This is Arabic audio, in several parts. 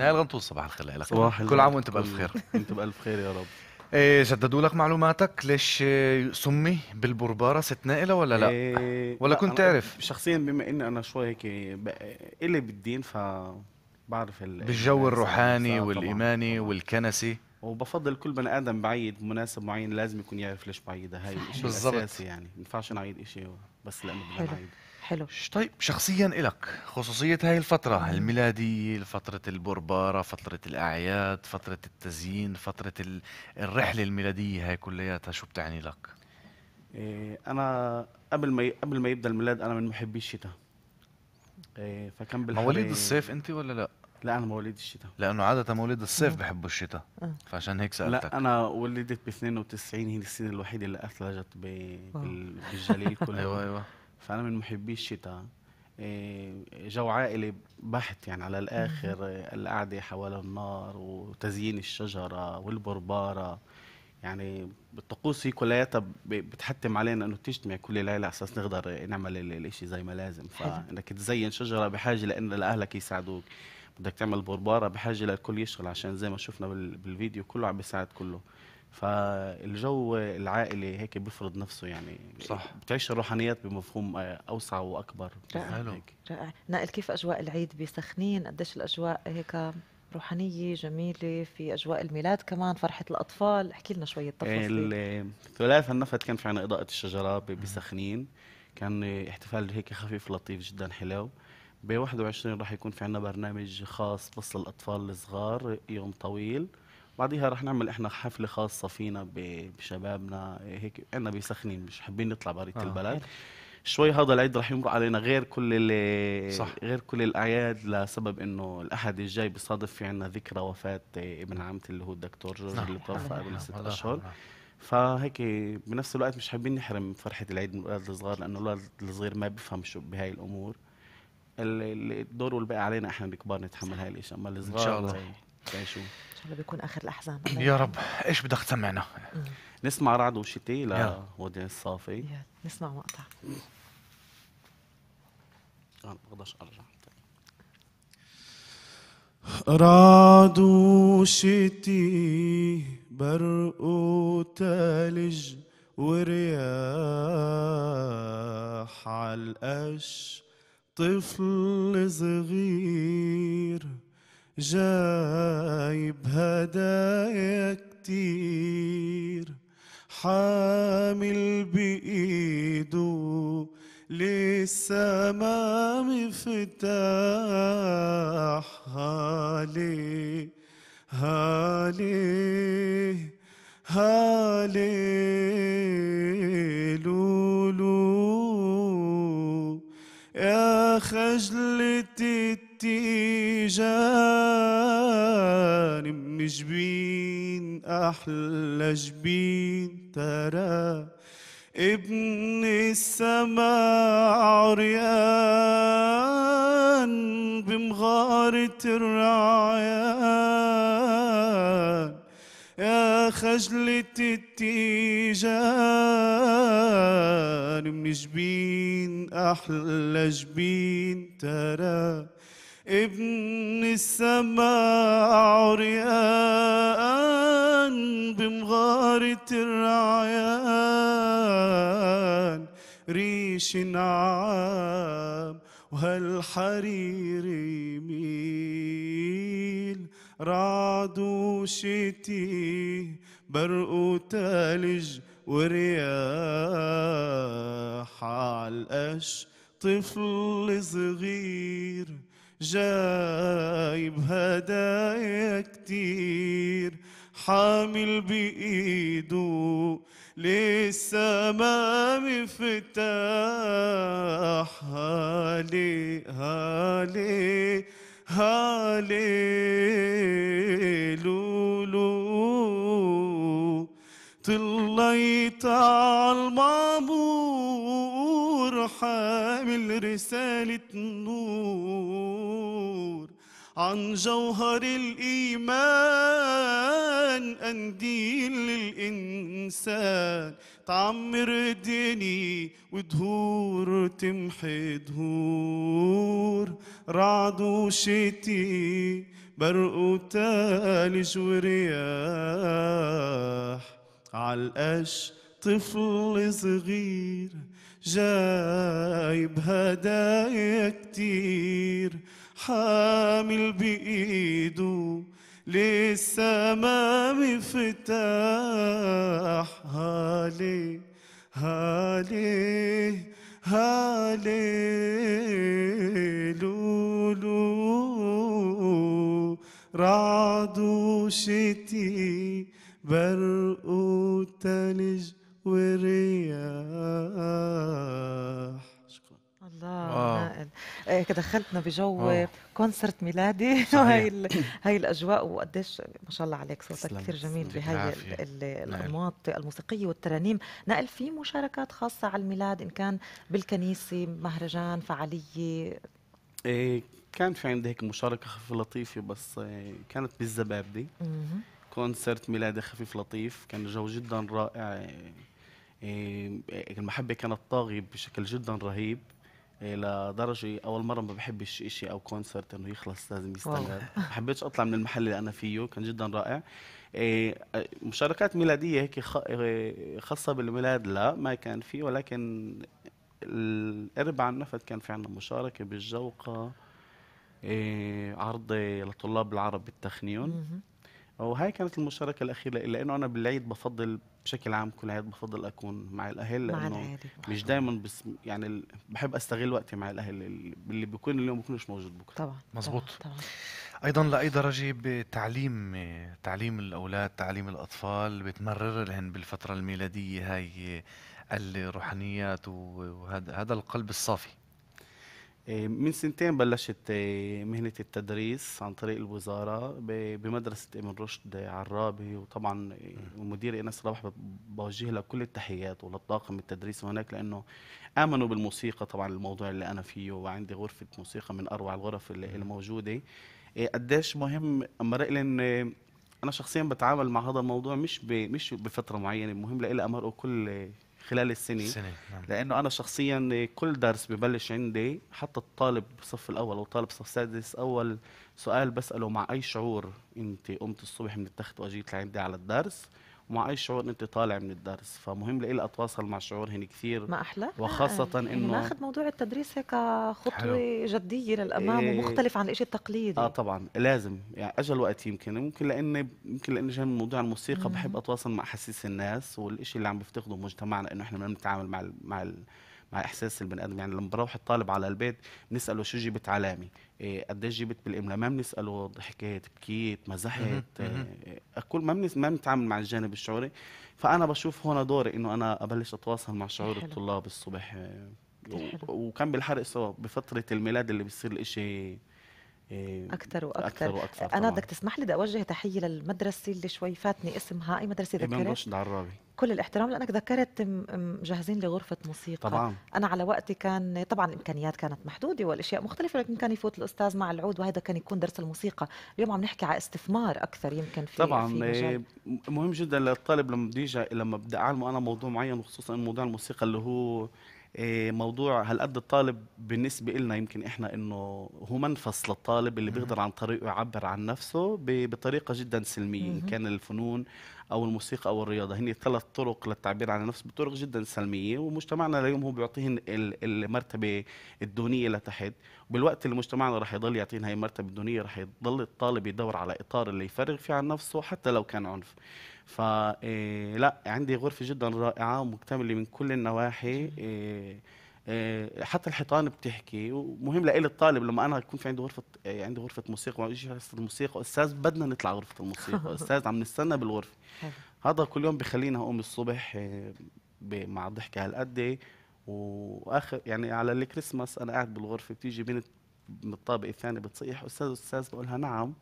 نهاية الغنطوس صباح الخير لك صباح كل عام وانت بألف خير انت بألف خير يا رب إيه جددوا لك معلوماتك ليش سمي بالبربارة ست نائلة ولا لا؟ إيه ولا كنت تعرف؟ شخصيا بما اني انا شوي هيك الي بالدين ف بعرف بالجو الروحاني آه، والايماني طبعاً. والكنسي وبفضل كل بني ادم بعيد مناسب معين لازم يكون يعرف ليش بعيدها هاي شيء اساسي يعني ما ينفعش نعيد شيء بس لانه بدنا نعيد حلو طيب شخصيا إلك خصوصية هاي الفترة الميلادية فترة البربارة فترة الأعياد فترة التزيين فترة الرحلة الميلادية هاي كلياتها شو بتعني لك؟ إيه، انا قبل ما ي- قبل ما يبدا الميلاد انا من محبي الشتاء إيه، فكان بالحالة مواليد الصيف أنت ولا لا؟ لا انا مواليد الشتاء لأنه عادة مواليد الصيف بحبوا الشتاء آه. فعشان هيك سألتك لا انا ولدت ب 92 هي السنه الوحيده اللي اثلجت ب... بالجليل كله ايوه ايوه فانا من محبي الشتاء آه، جو عائلي بحت يعني على الاخر آه، القعده حول النار وتزيين الشجره والبرباره يعني الطقوس هي كلياتها بتحتم علينا انه تجتمع كل ليله على اساس نقدر نعمل الشيء زي ما لازم فانك تزين شجره بحاجه لان لاهلك يساعدوك بدك تعمل برباره بحاجه للكل يشتغل عشان زي ما شفنا بالفيديو كله عم بيساعد كله فالجو العائلي هيك بيفرض نفسه يعني صح بتعيش الروحانيات بمفهوم آه، اوسع واكبر رائع رائع نائل كيف اجواء العيد بسخنين قديش الاجواء هيك روحانية جميلة في أجواء الميلاد كمان فرحة الأطفال احكي لنا شوية تفاصيل ثلاثة النفط كان في عنا إضاءة الشجرة بسخنين كان احتفال هيك خفيف لطيف جدا حلو ب 21 راح يكون في عنا برنامج خاص بس للأطفال الصغار يوم طويل بعديها رح نعمل احنا حفله خاصه فينا بشبابنا هيك عنا بسخنين مش حابين نطلع بريت آه. البلد شوي هذا العيد رح يمر علينا غير كل صح. غير كل الاعياد لسبب انه الاحد الجاي بصادف في عندنا ذكرى وفاه ابن عمتي اللي هو الدكتور جورج نعم. اللي توفى نعم. قبل ست نعم. اشهر فهيك بنفس الوقت مش حابين نحرم فرحه العيد من الاولاد الصغار لانه الولد الصغير ما بيفهم شو بهاي الامور الدور والباقي علينا احنا الكبار نتحمل هاي الاشياء اما الصغار ان شاء الله تعيشوا ان شاء الله بيكون اخر الاحزان يا رب ايش بدك تسمعنا؟ نسمع رعد وشتي لوديع الصافي نسمع مقطع انا بقدرش ارجع رعد وشتي برق وتلج ورياح عالقش طفل صغير جايب هدايا كتير حامل بإيده للسما مفتاح هالي هالي هالي لولو يا خجل أحلى جبين ترى ابن السماء عريان بمغارة الرعيان يا خجلة التيجان من جبين أحلى جبين ترى ابن السماء عريان بمغارة الرعيان ريش عام وهالحرير يميل رعد وشتي برق وتلج ورياح عالقش طفل صغير جايب هدايا كتير حامل بإيده لسه ما مفتاح هالي هالي هالي لولو طليت على المعبور حامل رسالة نور عن جوهر الإيمان قنديل للإنسان تعمر دني ودهور تمحي دهور رعد وشتي برق وتالج ورياح عالقش طفل صغير جايب هدايا كتير حامل بإيده للسماء مفتاح هالي هالي هالي لولو رعدو شتي برق وتلج ورياح اه إيه، دخلتنا بجو آه. كونسرت ميلادي وهي هي الاجواء وقديش ما شاء الله عليك صوتك كثير جميل بهي الانماط الموسيقيه والترانيم نائل في مشاركات خاصه على الميلاد ان كان بالكنيسه مهرجان فعاليه إيه كان في عندي هيك مشاركه خفيفه لطيفه بس إيه، كانت بالزبابدي كونسرت ميلادي خفيف لطيف كان الجو جدا رائع إيه، المحبه كانت طاغيه بشكل جدا رهيب لدرجه اول مره ما بحبش شيء او كونسرت انه يخلص لازم يستمر ما حبيتش اطلع من المحل اللي انا فيه كان جدا رائع إيه، مشاركات ميلاديه هيك إيه، خاصه بالميلاد لا ما كان في ولكن الاربع النفذ كان في عندنا مشاركه بالجوقه إيه، عرض لطلاب العرب بالتخنيون وهي كانت المشاركة الأخيرة لأنه أنا بالعيد بفضل بشكل عام كل عيد بفضل أكون مع الأهل مع لأنه مع مش دايما بس يعني بحب أستغل وقتي مع الأهل اللي بيكون اليوم بكونش موجود بكرة طبعا مزبوط طبعا, ايضا لاي درجه بتعليم تعليم الاولاد تعليم الاطفال بتمرر لهن بالفتره الميلاديه هاي الروحانيات وهذا هذا القلب الصافي آه، من سنتين بلشت آه، مهنة التدريس عن طريق الوزارة بمدرسة ابن رشد عرابي وطبعا المدير آه، أنس رابح بوجه له كل التحيات وللطاقم التدريس هناك لأنه آمنوا بالموسيقى طبعا الموضوع اللي أنا فيه وعندي غرفة موسيقى من أروع الغرف اللي الموجودة قديش مهم مرق لأن أنا شخصيا بتعامل مع هذا الموضوع مش مش بفترة معينة المهم لإلي أمرقه كل خلال السنه السنه نعم. لانه انا شخصيا كل درس ببلش عندي حتى الطالب بالصف الاول او طالب صف سادس اول سؤال بساله مع اي شعور انت قمت الصبح من التخت واجيت لعندي على الدرس ومع اي شعور انت طالع من الدرس فمهم لي اتواصل مع شعور هن كثير ما احلى وخاصه آه. يعني انه ناخذ موضوع التدريس هيك خطوه حلو. جديه للامام إيه ومختلف عن الشيء التقليدي اه طبعا لازم يعني اجى الوقت يمكن ممكن لاني يمكن لاني جاي من موضوع الموسيقى مم. بحب اتواصل مع احاسيس الناس والشيء اللي عم بفتقده مجتمعنا انه احنا ما بنتعامل مع الـ مع الـ مع احساس البني ادم يعني لما بروح الطالب على البيت بنساله شو جبت علامه إيه قديش جبت بالاملاء ما بنساله ضحكت بكيت مزحت إيه كل ما بنس... ما بنتعامل مع الجانب الشعوري فانا بشوف هون دوري انه انا ابلش اتواصل مع شعور حلو. الطلاب الصبح وكان بالحرق سوا بفتره الميلاد اللي بيصير الإشي آه، أكثر وأكثر, أكثر وأكثر أنا بدك تسمح لي بدي أوجه تحية للمدرسة اللي شوي فاتني اسمها أي مدرسة ذكرت؟ ابن رشد عرابي كل الاحترام لانك ذكرت مجهزين لغرفه موسيقى طبعا انا على وقتي كان طبعا الامكانيات كانت محدوده والاشياء مختلفه لكن كان يفوت الاستاذ مع العود وهذا كان يكون درس الموسيقى اليوم عم نحكي على استثمار اكثر يمكن في طبعا في إيه، مجال. مهم جدا للطالب لما بده يجي لما بدي اعلمه انا موضوع معين وخصوصا موضوع الموسيقى اللي هو إيه، موضوع هالقد الطالب بالنسبة إلنا يمكن إحنا إنه هو منفس للطالب اللي بيقدر عن طريقه يعبر عن نفسه بطريقة جدا سلمية إن كان الفنون او الموسيقى او الرياضه هن ثلاث طرق للتعبير عن النفس بطرق جدا سلميه ومجتمعنا اليوم هو بيعطيهن المرتبه الدونيه لتحت وبالوقت اللي مجتمعنا رح يضل يعطينا هي المرتبه الدونيه رح يضل الطالب يدور على اطار اللي يفرغ فيه عن نفسه حتى لو كان عنف فلا إيه، عندي غرفه جدا رائعه ومكتمله من كل النواحي إيه، آه، حتى الحيطان بتحكي ومهم لإلي الطالب لما انا يكون في عندي غرفه آه، عندي غرفه موسيقى واجي حصه الموسيقى استاذ بدنا نطلع غرفه الموسيقى استاذ عم نستنى بالغرفه هذا كل يوم بخلينا اقوم الصبح آه، مع ضحكه هالقد واخر يعني على الكريسماس انا قاعد بالغرفه بتيجي بنت من الطابق الثاني بتصيح استاذ استاذ بقولها نعم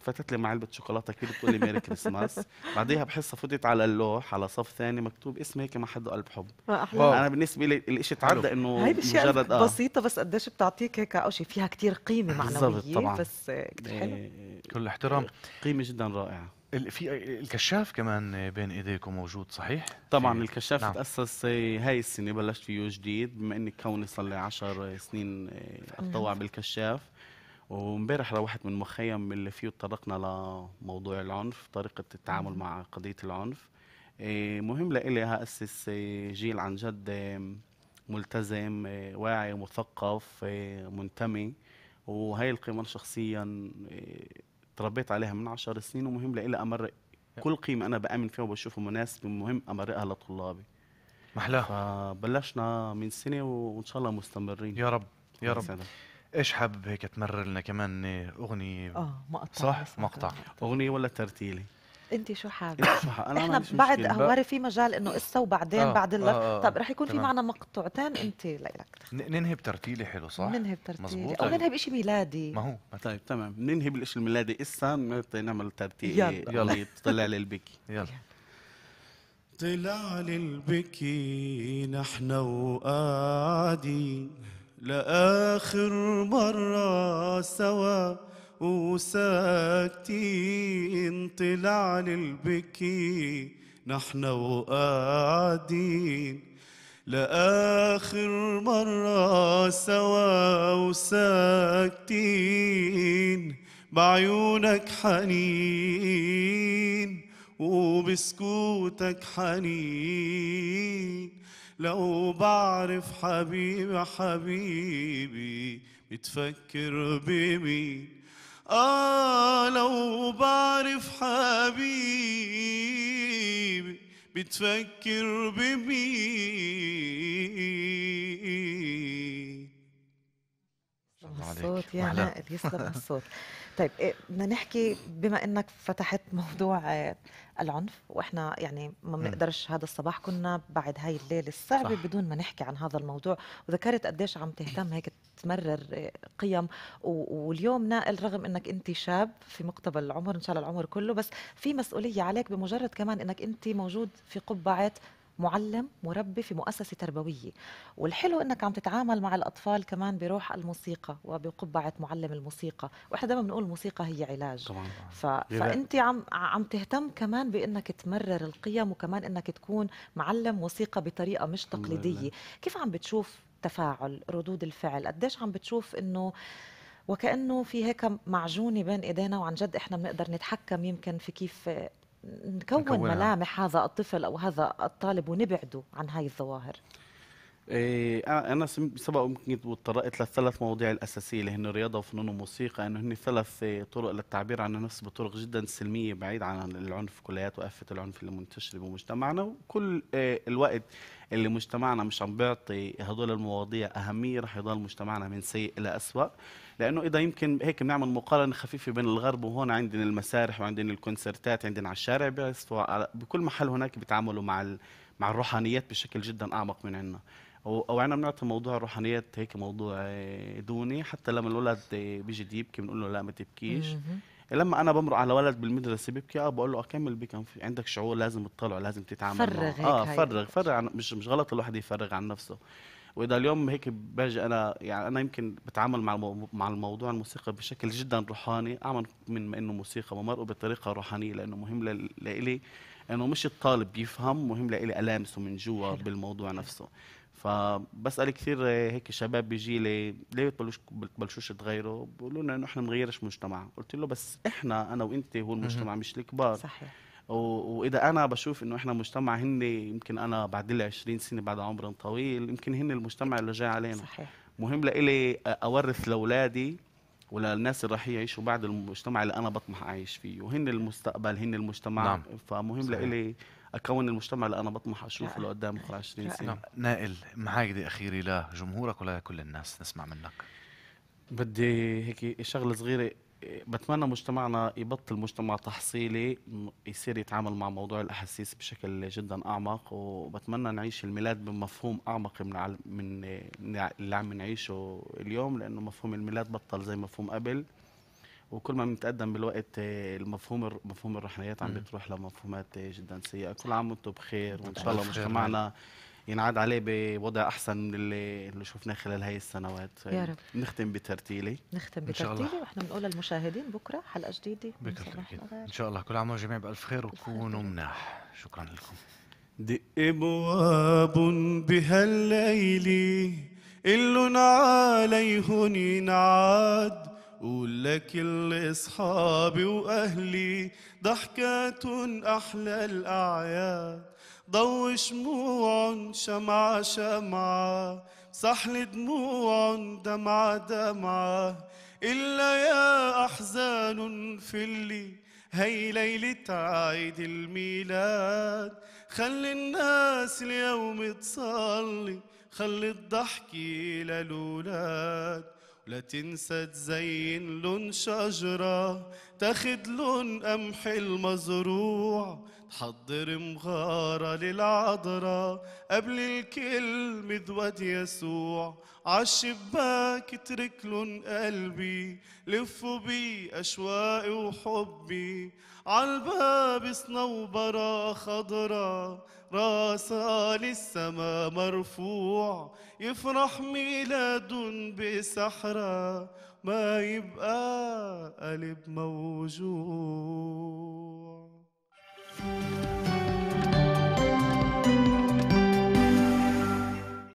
فتت لي مع علبه شوكولاته كبيره بتقول لي ميري كريسماس بعديها بحسها فتت على اللوح على صف ثاني مكتوب اسمي هيك ما قلب حب انا بالنسبه لي الشيء تعدى انه مجرد آه. بسيطه بس قديش بتعطيك هيك او شيء فيها كتير قيمه معنويه طبعا. بس كثير حلو إيه. كل احترام قيمه جدا رائعه في الكشاف كمان بين ايديكم موجود صحيح؟ طبعا الكشاف نعم. تأسس هاي السنة بلشت فيه جديد بما اني كوني صار لي 10 سنين اتطوع آه، نعم. بالكشاف وامبارح روحت من مخيم اللي فيه تطرقنا لموضوع العنف طريقة التعامل مع قضية العنف آه، مهم لإلي أسس آه، جيل عن جد ملتزم واعي مثقف منتمي وهي القيمة أنا شخصيا تربيت عليها من عشر سنين ومهم لإلي أمرق كل قيمة أنا بآمن فيها وبشوفها مناسبة مهم أمرقها لطلابي محلاه فبلشنا من سنة وإن شاء الله مستمرين يا رب يا رب سنة. ايش حابب هيك تمرر لنا كمان اغنيه اه مقطع صح مقطع اغنيه ولا ترتيلي انت شو حابب انت انا احنا بعد هواري في مجال انه قصه وبعدين آه بعد الله آه, آه، طب رح يكون في معنا مقطوعتين انت لك ننهي بترتيلي حلو صح ننهي بترتيلي او طيب. ننهي بشيء ميلادي ما هو طيب تمام ننهي بالشيء الميلادي اسا نعمل ترتيل يلا طلع لي البكي يلا طلع لي البكي نحن وقاعدين لآخر مرة سوا وساكتين طلع للبكي نحن وقاعدين لآخر مرة سوا وساكتين بعيونك حنين وبسكوتك حنين لو بعرف حبيبي حبيبي بتفكر بمين آه لو بعرف حبيبي بتفكر بمين الصوت يا نائل يسلم الصوت طيب إيه، بدنا نحكي بما انك فتحت موضوع آه، العنف واحنا يعني ما بنقدرش هذا الصباح كنا بعد هاي الليله الصعبه صح. بدون ما نحكي عن هذا الموضوع وذكرت قديش عم تهتم هيك تمرر آه، قيم واليوم نائل رغم انك انت شاب في مقتبل العمر ان شاء الله العمر كله بس في مسؤوليه عليك بمجرد كمان انك انت موجود في قبعه معلم مربي في مؤسسه تربويه والحلو انك عم تتعامل مع الاطفال كمان بروح الموسيقى وبقبعه معلم الموسيقى واحنا دائما بنقول الموسيقى هي علاج طبعا ف... فانت عم عم تهتم كمان بانك تمرر القيم وكمان انك تكون معلم موسيقى بطريقه مش تقليديه كيف عم بتشوف تفاعل ردود الفعل قديش عم بتشوف انه وكانه في هيك معجونه بين ايدينا وعن جد احنا بنقدر نتحكم يمكن في كيف نكون, ملامح هذا الطفل او هذا الطالب ونبعده عن هاي الظواهر إيه انا سبق ممكن تطرقت للثلاث مواضيع الاساسيه اللي هن رياضه وفنون وموسيقى انه هن ثلاث إيه، طرق للتعبير عن النفس بطرق جدا سلميه بعيد عن العنف كليات وقفه العنف اللي منتشره بمجتمعنا وكل إيه، الوقت اللي مجتمعنا مش عم بيعطي هدول المواضيع اهميه رح يضل مجتمعنا من سيء الى اسوء لانه اذا يمكن هيك بنعمل مقارنه خفيفه بين الغرب وهون عندنا المسارح وعندنا الكونسرتات عندنا على الشارع بس بكل محل هناك بيتعاملوا مع ال... مع الروحانيات بشكل جدا اعمق من عندنا او او عنا بنعطي موضوع الروحانيات هيك موضوع آه، دوني حتى لما الولد آه، بيجي يبكي بنقول له لا ما تبكيش لما انا بمرق على ولد بالمدرسه بيبكي اه بقول له اكمل آه، بك عندك شعور لازم تطلع لازم تتعامل فرغ اه فرغ فرغ عن مش مش غلط الواحد يفرغ عن نفسه واذا اليوم هيك باجي انا يعني انا يمكن بتعامل مع مع الموضوع الموسيقى بشكل جدا روحاني اعمل من ما انه موسيقى ممر بطريقه روحانيه لانه مهم لإلي انه مش الطالب بيفهم مهم لإلي الامسه من جوا بالموضوع نفسه فبسال كثير هيك شباب بيجي لي ليه بتبلش بتبلشوش تغيروا؟ بيقولوا لنا انه احنا بنغيرش مجتمع، قلت له بس احنا انا وانت هو المجتمع مش الكبار صحيح واذا انا بشوف انه احنا مجتمع هن يمكن انا بعد لي 20 سنه بعد عمر طويل يمكن هن المجتمع اللي جاي علينا صحيح مهم لإلي اورث لاولادي وللناس اللي راح يعيشوا بعد المجتمع اللي انا بطمح اعيش فيه وهن المستقبل هن المجتمع نعم. فمهم صحيح. لإلي اكون المجتمع اللي انا بطمح اشوفه لقدام 20 سنه نعم. نائل محايدة اخيري لجمهورك ولا الناس نسمع منك بدي هيك شغله صغيره بتمنى مجتمعنا يبطل مجتمع تحصيلي يصير يتعامل مع موضوع الاحاسيس بشكل جدا اعمق وبتمنى نعيش الميلاد بمفهوم اعمق من من اللي عم نعيشه اليوم لانه مفهوم الميلاد بطل زي مفهوم قبل وكل ما بنتقدم بالوقت المفهوم مفهوم الرحليات عم بتروح لمفهومات جدا سيئه كل عام وانتم بخير وان شاء الله مجتمعنا ينعاد يعني عليه بوضع احسن من اللي اللي شفناه خلال هاي السنوات يا رب يعني نختم بترتيلي نختم بترتيلي ونحن بنقول للمشاهدين بكره حلقه جديده بكره ان شاء الله كل عام وجميع بالف خير وكونوا مناح شكرا لكم دق بواب بهالليل قلن عليهن ينعاد قول لكل اصحابي واهلي ضحكات احلى الاعياد ضو شموعهم شمعة شمعة صحن دموعهم دمعة دمعة إلا يا أحزان في اللي هي ليلة عيد الميلاد خلي الناس اليوم تصلي خلي الضحك للولاد ولا تنسى تزين لون شجرة تاخد لون قمح المزروع حضر مغارة للعذراء قبل الكل مذود يسوع عالشباك لهم قلبي لفوا بي أشواقي وحبي عالباب صنوبرة خضرة راسها للسما مرفوع يفرح ميلاد بسحرة ما يبقى قلب موجوع